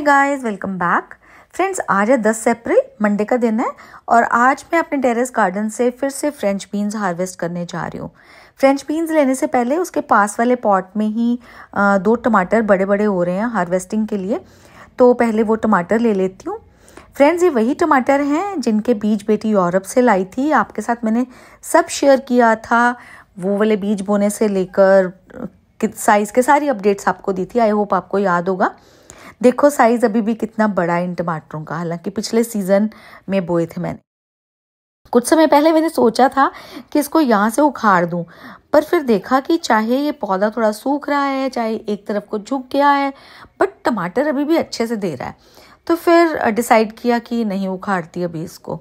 guys welcome back friends आज है दस अप्रैल मंडे का दिन है और आज मैं अपने टेरेस गार्डन से फिर से फ्रेंच बीन्स हार्वेस्ट करने जा रही हूँ फ्रेंच बीन्स लेने से पहले उसके पास वाले पॉट में ही दो टमाटर बड़े बड़े हो रहे हैं हार्वेस्टिंग के लिए तो पहले वो टमाटर ले लेती हूँ फ्रेंड्स ये वही टमाटर हैं जिनके बीज बेटी यूरोप से लाई थी आपके साथ मैंने सब शेयर किया था वो वाले बीज बोने से लेकर साइज़ के सारी अपडेट्स आपको दी थी आई होप आपको याद होगा देखो साइज़ अभी भी कितना बड़ा है इन टमाटरों का हालांकि पिछले सीज़न में बोए थे मैंने कुछ समय पहले मैंने सोचा था कि इसको यहाँ से उखाड़ दूँ पर फिर देखा कि चाहे ये पौधा थोड़ा सूख रहा है चाहे एक तरफ को झुक गया है बट टमाटर अभी भी अच्छे से दे रहा है तो फिर डिसाइड किया कि नहीं उखाड़ती अभी इसको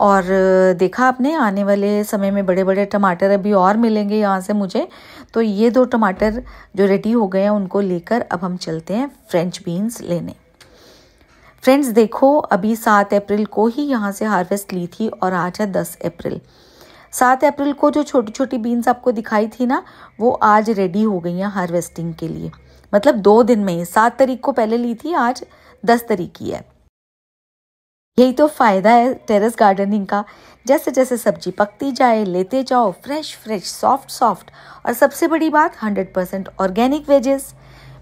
और देखा आपने आने वाले समय में बड़े बड़े टमाटर अभी और मिलेंगे यहाँ से मुझे तो ये दो टमाटर जो रेडी हो गए हैं उनको लेकर अब हम चलते हैं फ्रेंच बीन्स लेने फ्रेंड्स देखो अभी सात अप्रैल को ही यहाँ से हार्वेस्ट ली थी और आज है दस अप्रैल सात अप्रैल को जो छोटी छोटी बीन्स आपको दिखाई थी ना वो आज रेडी हो गई हैं हार्वेस्टिंग के लिए मतलब दो दिन में ही सात तारीख को पहले ली थी आज दस तारीख की है यही तो फ़ायदा है टेरेस गार्डनिंग का जैसे जैसे सब्जी पकती जाए लेते जाओ फ्रेश फ्रेश सॉफ्ट सॉफ्ट और सबसे बड़ी बात 100% परसेंट ऑर्गेनिक वेजेस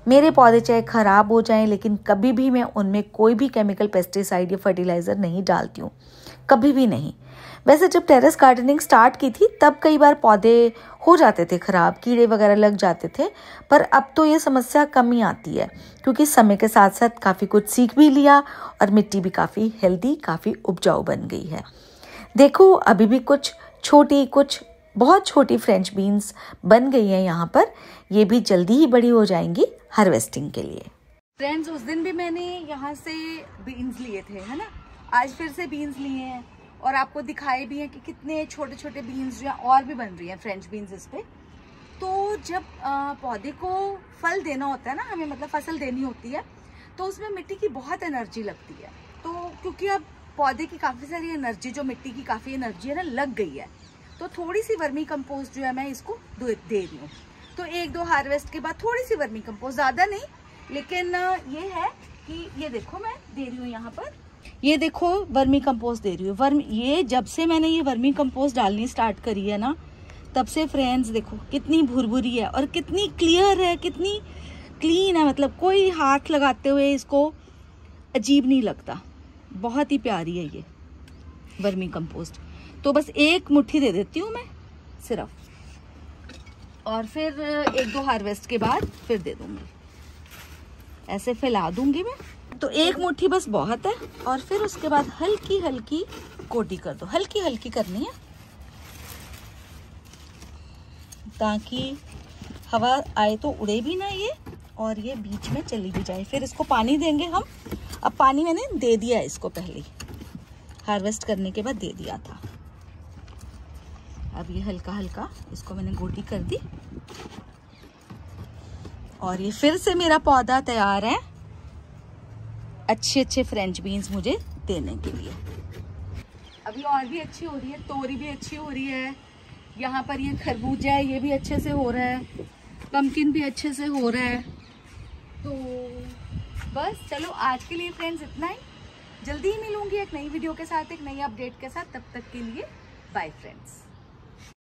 मेरे पौधे चाहे ख़राब हो जाएं लेकिन कभी भी मैं उनमें कोई भी केमिकल पेस्टिसाइड या फर्टिलाइज़र नहीं डालती हूँ कभी भी नहीं वैसे जब टेरेस गार्डनिंग स्टार्ट की थी तब कई बार पौधे हो जाते थे ख़राब कीड़े वगैरह लग जाते थे पर अब तो ये समस्या कम ही आती है क्योंकि समय के साथ साथ काफ़ी कुछ सीख भी लिया और मिट्टी भी काफ़ी हेल्दी काफ़ी उपजाऊ बन गई है देखो अभी भी कुछ छोटी कुछ बहुत छोटी फ्रेंच बीन्स बन गई हैं यहाँ पर ये भी जल्दी ही बड़ी हो जाएंगी हार्वेस्टिंग के लिए फ्रेंड्स उस दिन भी मैंने यहाँ से बीन्स लिए थे है ना आज फिर से बीन्स लिए हैं और आपको दिखाए भी हैं कि कितने छोटे छोटे बीन्स जो हैं और भी बन रही हैं फ्रेंच बीन्स इस पर तो जब पौधे को फल देना होता है ना हमें मतलब फसल देनी होती है तो उसमें मिट्टी की बहुत एनर्जी लगती है तो क्योंकि अब पौधे की काफ़ी सारी एनर्जी जो मिट्टी की काफ़ी एनर्जी है ना लग गई है तो थोड़ी सी वर्मी कंपोस्ट जो है मैं इसको दे रही हूँ तो एक दो हार्वेस्ट के बाद थोड़ी सी वर्मी कंपोस्ट ज़्यादा नहीं लेकिन ये है कि ये देखो मैं दे रही हूँ यहाँ पर ये देखो वर्मी कंपोस्ट दे रही हूँ वर्म ये जब से मैंने ये वर्मी कंपोस्ट डालनी स्टार्ट करी है ना तब से फ्रेंड्स देखो कितनी भुरभुरी है और कितनी क्लियर है कितनी क्लीन है मतलब कोई हाथ लगाते हुए इसको अजीब नहीं लगता बहुत ही प्यारी है ये वर्मी कंपोस्ट तो बस एक मुट्ठी दे देती हूँ मैं सिर्फ और फिर एक दो हार्वेस्ट के बाद फिर दे दूँगी ऐसे फैला दूँगी मैं तो एक मुट्ठी बस बहुत है और फिर उसके बाद हल्की हल्की कोटी कर दो हल्की हल्की करनी है ताकि हवा आए तो उड़े भी ना ये और ये बीच में चली भी जाए फिर इसको पानी देंगे हम अब पानी मैंने दे दिया इसको पहले हार्वेस्ट करने के बाद दे दिया था अब ये हल्का हल्का इसको मैंने गोटी कर दी और ये फिर से मेरा पौधा तैयार है अच्छे अच्छे फ्रेंच बीन्स मुझे देने के लिए अभी और भी अच्छी हो रही है तोरी भी अच्छी हो रही है यहाँ पर ये खरबूजा है ये भी अच्छे से हो रहा है पम्पकिन भी अच्छे से हो रहा है तो बस चलो आज के लिए फ्रेंड्स इतना ही जल्दी ही मिलूंगी एक नई वीडियो के साथ एक नई अपडेट के साथ तब तक के लिए बाय फ्रेंड्स